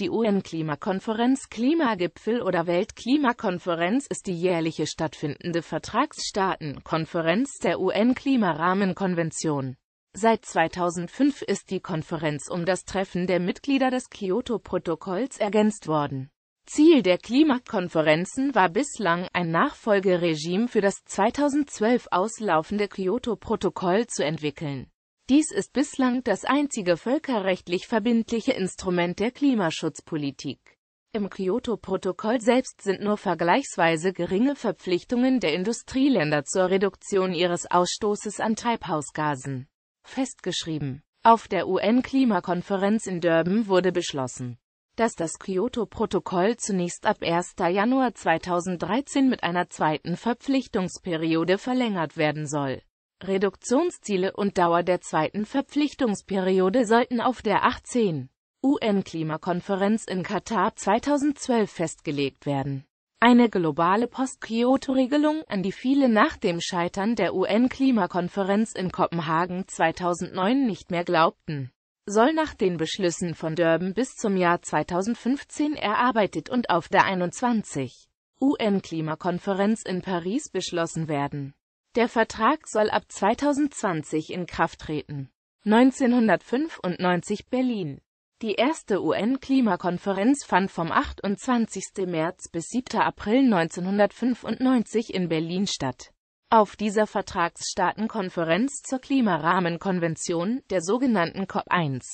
Die UN-Klimakonferenz Klimagipfel oder Weltklimakonferenz ist die jährliche stattfindende Vertragsstaatenkonferenz der UN-Klimarahmenkonvention. Seit 2005 ist die Konferenz um das Treffen der Mitglieder des Kyoto-Protokolls ergänzt worden. Ziel der Klimakonferenzen war bislang, ein Nachfolgeregime für das 2012 auslaufende Kyoto-Protokoll zu entwickeln. Dies ist bislang das einzige völkerrechtlich verbindliche Instrument der Klimaschutzpolitik. Im Kyoto-Protokoll selbst sind nur vergleichsweise geringe Verpflichtungen der Industrieländer zur Reduktion ihres Ausstoßes an Treibhausgasen festgeschrieben. Auf der UN-Klimakonferenz in Durban wurde beschlossen, dass das Kyoto-Protokoll zunächst ab 1. Januar 2013 mit einer zweiten Verpflichtungsperiode verlängert werden soll Reduktionsziele und Dauer der zweiten Verpflichtungsperiode sollten auf der 18. UN-Klimakonferenz in Katar 2012 festgelegt werden. Eine globale Post-Kyoto-Regelung, an die viele nach dem Scheitern der UN-Klimakonferenz in Kopenhagen 2009 nicht mehr glaubten, soll nach den Beschlüssen von Durban bis zum Jahr 2015 erarbeitet und auf der 21. UN-Klimakonferenz in Paris beschlossen werden. Der Vertrag soll ab 2020 in Kraft treten. 1995 Berlin Die erste UN-Klimakonferenz fand vom 28. März bis 7. April 1995 in Berlin statt. Auf dieser Vertragsstaatenkonferenz zur Klimarahmenkonvention, der sogenannten COP1,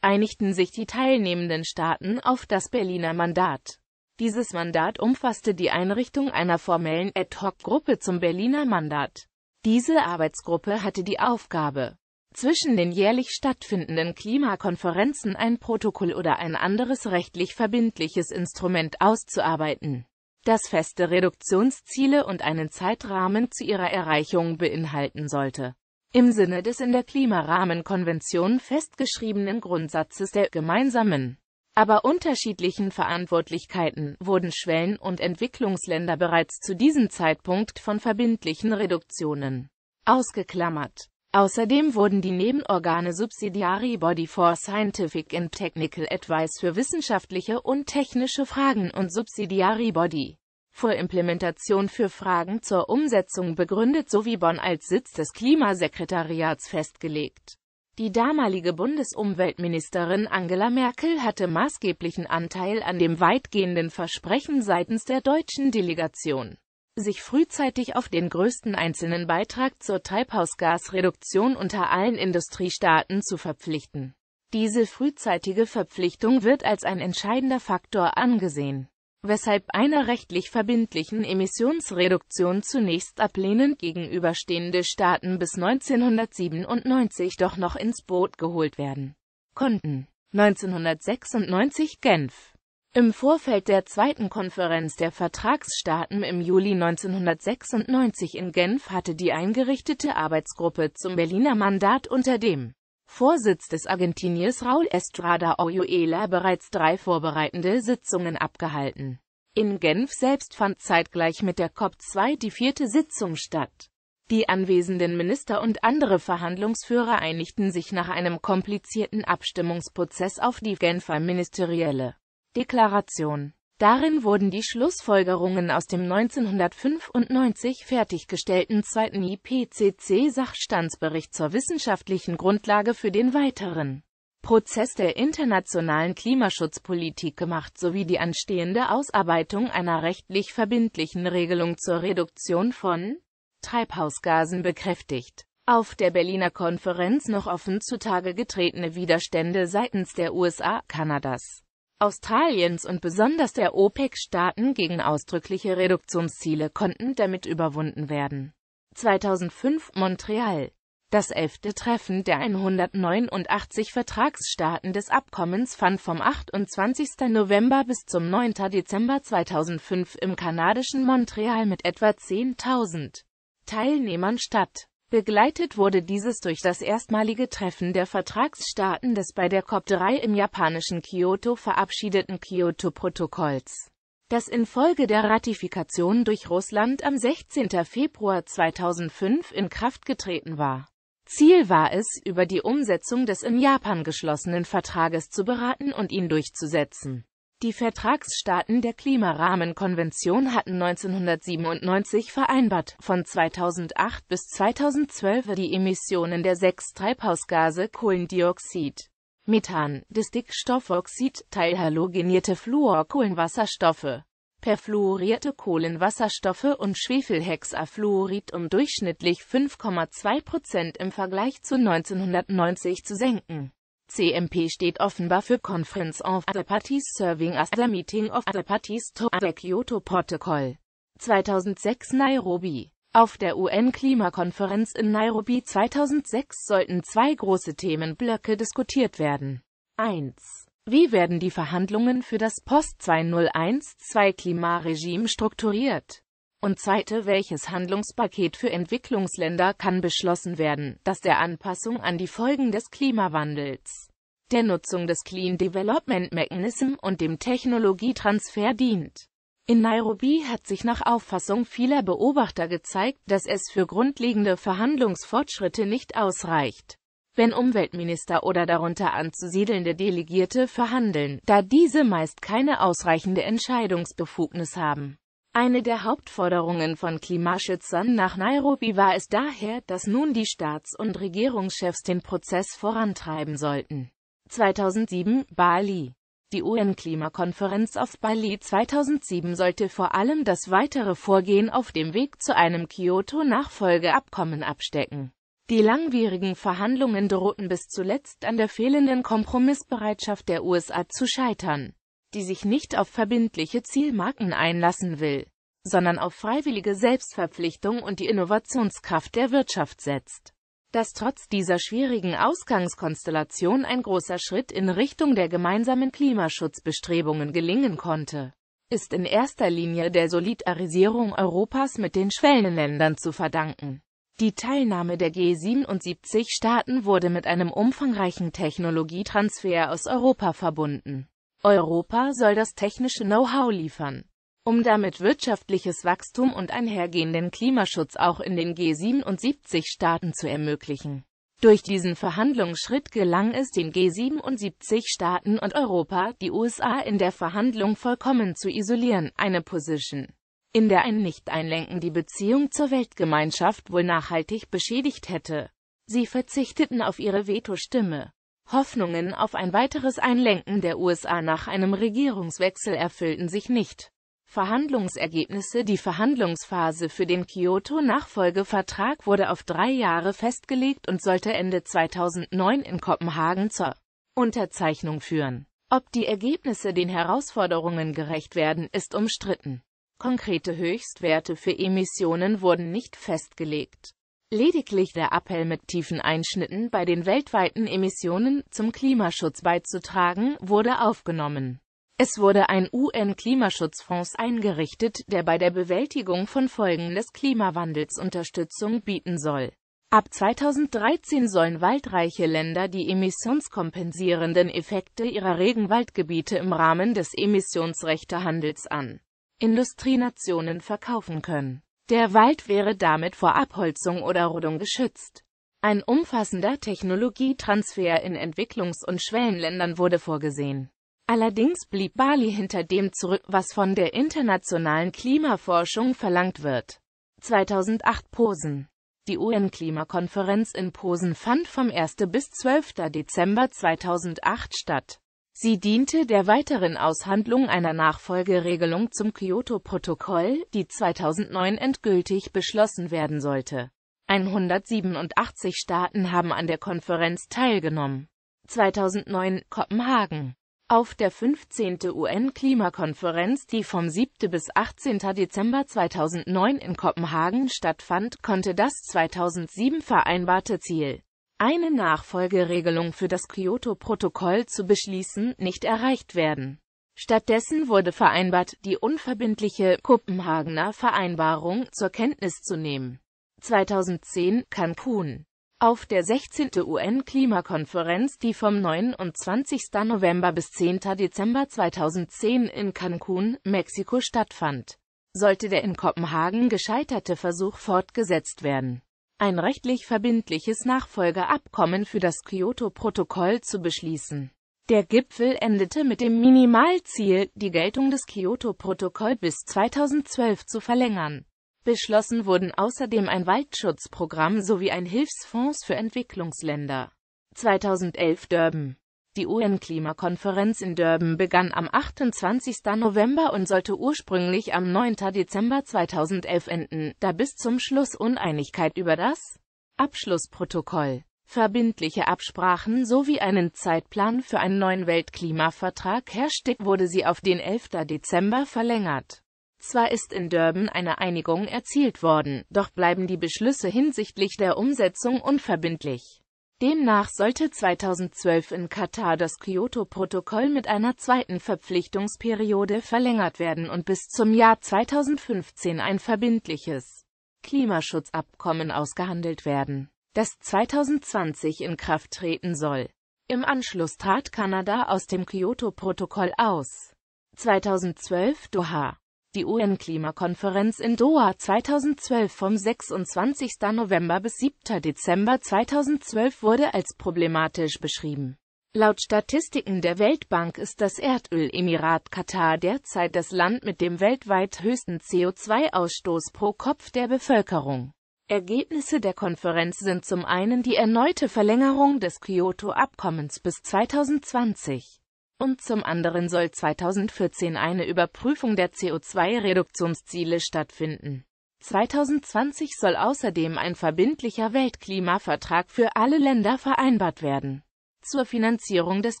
einigten sich die teilnehmenden Staaten auf das Berliner Mandat dieses Mandat umfasste die Einrichtung einer formellen Ad-Hoc-Gruppe zum Berliner Mandat. Diese Arbeitsgruppe hatte die Aufgabe, zwischen den jährlich stattfindenden Klimakonferenzen ein Protokoll oder ein anderes rechtlich verbindliches Instrument auszuarbeiten, das feste Reduktionsziele und einen Zeitrahmen zu ihrer Erreichung beinhalten sollte. Im Sinne des in der Klimarahmenkonvention festgeschriebenen Grundsatzes der gemeinsamen aber unterschiedlichen Verantwortlichkeiten wurden Schwellen- und Entwicklungsländer bereits zu diesem Zeitpunkt von verbindlichen Reduktionen ausgeklammert. Außerdem wurden die Nebenorgane Subsidiary Body for Scientific and Technical Advice für wissenschaftliche und technische Fragen und Subsidiary Body vor Implementation für Fragen zur Umsetzung begründet sowie Bonn als Sitz des Klimasekretariats festgelegt. Die damalige Bundesumweltministerin Angela Merkel hatte maßgeblichen Anteil an dem weitgehenden Versprechen seitens der deutschen Delegation, sich frühzeitig auf den größten einzelnen Beitrag zur Treibhausgasreduktion unter allen Industriestaaten zu verpflichten. Diese frühzeitige Verpflichtung wird als ein entscheidender Faktor angesehen weshalb einer rechtlich verbindlichen Emissionsreduktion zunächst ablehnend gegenüberstehende Staaten bis 1997 doch noch ins Boot geholt werden konnten. 1996 Genf im Vorfeld der zweiten Konferenz der Vertragsstaaten im Juli 1996 in Genf hatte die eingerichtete Arbeitsgruppe zum Berliner Mandat unter dem Vorsitz des Argentiniers Raul Estrada Orihuela bereits drei vorbereitende Sitzungen abgehalten. In Genf selbst fand zeitgleich mit der COP2 die vierte Sitzung statt. Die anwesenden Minister und andere Verhandlungsführer einigten sich nach einem komplizierten Abstimmungsprozess auf die Genfer ministerielle Deklaration. Darin wurden die Schlussfolgerungen aus dem 1995 fertiggestellten zweiten IPCC-Sachstandsbericht zur wissenschaftlichen Grundlage für den weiteren Prozess der internationalen Klimaschutzpolitik gemacht sowie die anstehende Ausarbeitung einer rechtlich verbindlichen Regelung zur Reduktion von Treibhausgasen bekräftigt. Auf der Berliner Konferenz noch offen zutage getretene Widerstände seitens der USA, Kanadas Australiens und besonders der OPEC-Staaten gegen ausdrückliche Reduktionsziele konnten damit überwunden werden. 2005 Montreal das elfte Treffen der 189 Vertragsstaaten des Abkommens fand vom 28. November bis zum 9. Dezember 2005 im kanadischen Montreal mit etwa 10.000 Teilnehmern statt Begleitet wurde dieses durch das erstmalige Treffen der Vertragsstaaten des bei der COP3 im japanischen Kyoto verabschiedeten Kyoto-Protokolls, das infolge der Ratifikation durch Russland am 16. Februar 2005 in Kraft getreten war. Ziel war es, über die Umsetzung des in Japan geschlossenen Vertrages zu beraten und ihn durchzusetzen. Die Vertragsstaaten der Klimarahmenkonvention hatten 1997 vereinbart, von 2008 bis 2012 die Emissionen der sechs Treibhausgase Kohlendioxid, Methan, Distickstoffoxid, teilhalogenierte Fluorkohlenwasserstoffe, perfluorierte Kohlenwasserstoffe und Schwefelhexafluorid um durchschnittlich 5,2 Prozent im Vergleich zu 1990 zu senken CMP steht offenbar für Conference of Other Parties Serving as the Meeting of Other Parties to the Kyoto Protocol. 2006 Nairobi auf der UN-Klimakonferenz in Nairobi 2006 sollten zwei große Themenblöcke diskutiert werden. 1. Wie werden die Verhandlungen für das Post-2012-Klimaregime strukturiert? und zweite, welches Handlungspaket für Entwicklungsländer kann beschlossen werden, das der Anpassung an die Folgen des Klimawandels, der Nutzung des Clean Development Mechanism und dem Technologietransfer dient. In Nairobi hat sich nach Auffassung vieler Beobachter gezeigt, dass es für grundlegende Verhandlungsfortschritte nicht ausreicht, wenn Umweltminister oder darunter anzusiedelnde Delegierte verhandeln, da diese meist keine ausreichende Entscheidungsbefugnis haben. Eine der Hauptforderungen von Klimaschützern nach Nairobi war es daher, dass nun die Staats- und Regierungschefs den Prozess vorantreiben sollten. 2007 Bali Die UN-Klimakonferenz auf Bali 2007 sollte vor allem das weitere Vorgehen auf dem Weg zu einem Kyoto-Nachfolgeabkommen abstecken. Die langwierigen Verhandlungen drohten bis zuletzt an der fehlenden Kompromissbereitschaft der USA zu scheitern die sich nicht auf verbindliche Zielmarken einlassen will, sondern auf freiwillige Selbstverpflichtung und die Innovationskraft der Wirtschaft setzt. Dass trotz dieser schwierigen Ausgangskonstellation ein großer Schritt in Richtung der gemeinsamen Klimaschutzbestrebungen gelingen konnte, ist in erster Linie der Solidarisierung Europas mit den Schwellenländern zu verdanken. Die Teilnahme der G77-Staaten wurde mit einem umfangreichen Technologietransfer aus Europa verbunden. Europa soll das technische Know-how liefern, um damit wirtschaftliches Wachstum und einhergehenden Klimaschutz auch in den G77-Staaten zu ermöglichen. Durch diesen Verhandlungsschritt gelang es den G77-Staaten und Europa, die USA in der Verhandlung vollkommen zu isolieren, eine Position, in der ein Nicht-Einlenken die Beziehung zur Weltgemeinschaft wohl nachhaltig beschädigt hätte. Sie verzichteten auf ihre Veto-Stimme. Hoffnungen auf ein weiteres Einlenken der USA nach einem Regierungswechsel erfüllten sich nicht. Verhandlungsergebnisse Die Verhandlungsphase für den Kyoto-Nachfolgevertrag wurde auf drei Jahre festgelegt und sollte Ende 2009 in Kopenhagen zur Unterzeichnung führen. Ob die Ergebnisse den Herausforderungen gerecht werden, ist umstritten. Konkrete Höchstwerte für Emissionen wurden nicht festgelegt. Lediglich der Appell mit tiefen Einschnitten bei den weltweiten Emissionen zum Klimaschutz beizutragen, wurde aufgenommen. Es wurde ein UN-Klimaschutzfonds eingerichtet, der bei der Bewältigung von Folgen des Klimawandels Unterstützung bieten soll. Ab 2013 sollen waldreiche Länder die emissionskompensierenden Effekte ihrer Regenwaldgebiete im Rahmen des Emissionsrechtehandels an Industrienationen verkaufen können. Der Wald wäre damit vor Abholzung oder Rodung geschützt. Ein umfassender Technologietransfer in Entwicklungs- und Schwellenländern wurde vorgesehen. Allerdings blieb Bali hinter dem zurück, was von der internationalen Klimaforschung verlangt wird. 2008 Posen Die UN-Klimakonferenz in Posen fand vom 1. bis 12. Dezember 2008 statt. Sie diente der weiteren Aushandlung einer Nachfolgeregelung zum Kyoto-Protokoll, die 2009 endgültig beschlossen werden sollte. 187 Staaten haben an der Konferenz teilgenommen. 2009 Kopenhagen Auf der 15. UN-Klimakonferenz, die vom 7. bis 18. Dezember 2009 in Kopenhagen stattfand, konnte das 2007 vereinbarte Ziel eine Nachfolgeregelung für das Kyoto-Protokoll zu beschließen, nicht erreicht werden. Stattdessen wurde vereinbart, die unverbindliche Kopenhagener Vereinbarung zur Kenntnis zu nehmen. 2010 Cancun auf der 16. UN-Klimakonferenz, die vom 29. November bis 10. Dezember 2010 in Cancun, Mexiko stattfand, sollte der in Kopenhagen gescheiterte Versuch fortgesetzt werden ein rechtlich verbindliches Nachfolgeabkommen für das Kyoto-Protokoll zu beschließen. Der Gipfel endete mit dem Minimalziel, die Geltung des Kyoto-Protokoll bis 2012 zu verlängern. Beschlossen wurden außerdem ein Waldschutzprogramm sowie ein Hilfsfonds für Entwicklungsländer. 2011 Durban die UN-Klimakonferenz in Durban begann am 28. November und sollte ursprünglich am 9. Dezember 2011 enden, da bis zum Schluss Uneinigkeit über das Abschlussprotokoll, verbindliche Absprachen sowie einen Zeitplan für einen neuen Weltklimavertrag herrschte, wurde sie auf den 11. Dezember verlängert. Zwar ist in Durban eine Einigung erzielt worden, doch bleiben die Beschlüsse hinsichtlich der Umsetzung unverbindlich. Demnach sollte 2012 in Katar das Kyoto-Protokoll mit einer zweiten Verpflichtungsperiode verlängert werden und bis zum Jahr 2015 ein verbindliches Klimaschutzabkommen ausgehandelt werden, das 2020 in Kraft treten soll. Im Anschluss trat Kanada aus dem Kyoto-Protokoll aus. 2012 Doha die UN-Klimakonferenz in Doha 2012 vom 26. November bis 7. Dezember 2012 wurde als problematisch beschrieben. Laut Statistiken der Weltbank ist das Erdöl-Emirat Katar derzeit das Land mit dem weltweit höchsten CO2-Ausstoß pro Kopf der Bevölkerung. Ergebnisse der Konferenz sind zum einen die erneute Verlängerung des Kyoto-Abkommens bis 2020 und zum anderen soll 2014 eine Überprüfung der CO2-Reduktionsziele stattfinden. 2020 soll außerdem ein verbindlicher Weltklimavertrag für alle Länder vereinbart werden. Zur Finanzierung des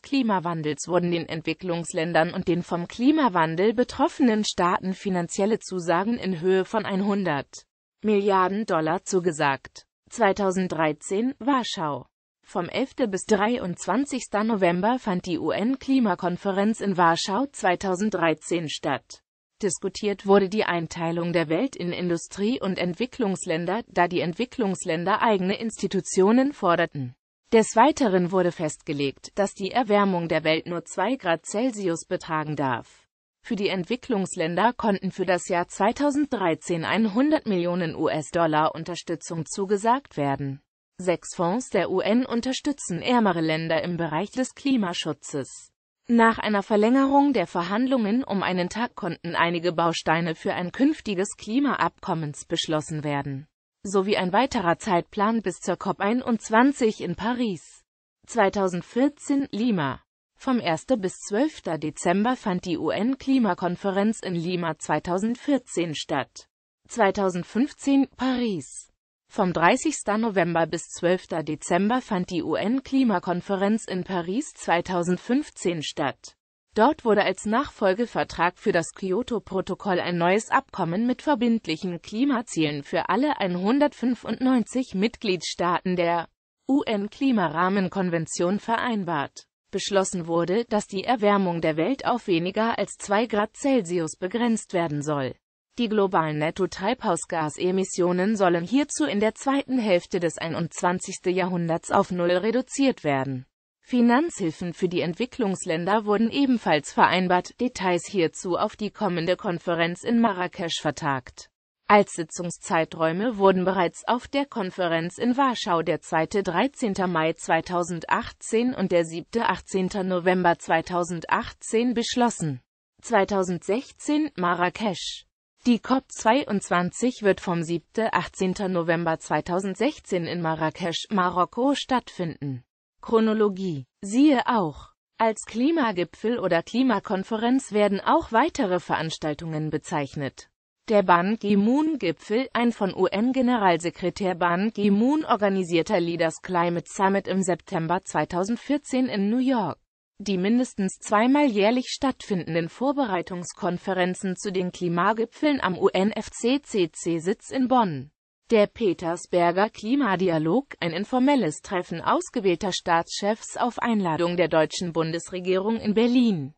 Klimawandels wurden den Entwicklungsländern und den vom Klimawandel betroffenen Staaten finanzielle Zusagen in Höhe von 100 Milliarden Dollar zugesagt. 2013 Warschau vom 11. bis 23. November fand die UN-Klimakonferenz in Warschau 2013 statt. Diskutiert wurde die Einteilung der Welt in Industrie- und Entwicklungsländer, da die Entwicklungsländer eigene Institutionen forderten. Des Weiteren wurde festgelegt, dass die Erwärmung der Welt nur 2 Grad Celsius betragen darf. Für die Entwicklungsländer konnten für das Jahr 2013 100 Millionen US-Dollar Unterstützung zugesagt werden. Sechs Fonds der UN unterstützen ärmere Länder im Bereich des Klimaschutzes. Nach einer Verlängerung der Verhandlungen um einen Tag konnten einige Bausteine für ein künftiges Klimaabkommens beschlossen werden, sowie ein weiterer Zeitplan bis zur COP21 in Paris. 2014 Lima Vom 1. bis 12. Dezember fand die UN-Klimakonferenz in Lima 2014 statt. 2015 Paris vom 30. November bis 12. Dezember fand die UN-Klimakonferenz in Paris 2015 statt. Dort wurde als Nachfolgevertrag für das Kyoto-Protokoll ein neues Abkommen mit verbindlichen Klimazielen für alle 195 Mitgliedstaaten der UN-Klimarahmenkonvention vereinbart. Beschlossen wurde, dass die Erwärmung der Welt auf weniger als 2 Grad Celsius begrenzt werden soll. Die globalen Netto-Treibhausgasemissionen sollen hierzu in der zweiten Hälfte des 21. Jahrhunderts auf Null reduziert werden. Finanzhilfen für die Entwicklungsländer wurden ebenfalls vereinbart, Details hierzu auf die kommende Konferenz in Marrakesch vertagt. Als Sitzungszeiträume wurden bereits auf der Konferenz in Warschau der 2. 13. Mai 2018 und der 7. 18. November 2018 beschlossen. 2016 Marrakesch die COP22 wird vom 7.–18. November 2016 in Marrakesch, Marokko stattfinden. Chronologie. Siehe auch. Als Klimagipfel oder Klimakonferenz werden auch weitere Veranstaltungen bezeichnet. Der Ban Ki-moon-Gipfel, ein von UN-Generalsekretär Ban Ki-moon organisierter Leaders Climate Summit im September 2014 in New York. Die mindestens zweimal jährlich stattfindenden Vorbereitungskonferenzen zu den Klimagipfeln am UNFCCC-Sitz in Bonn. Der Petersberger Klimadialog, ein informelles Treffen ausgewählter Staatschefs auf Einladung der deutschen Bundesregierung in Berlin.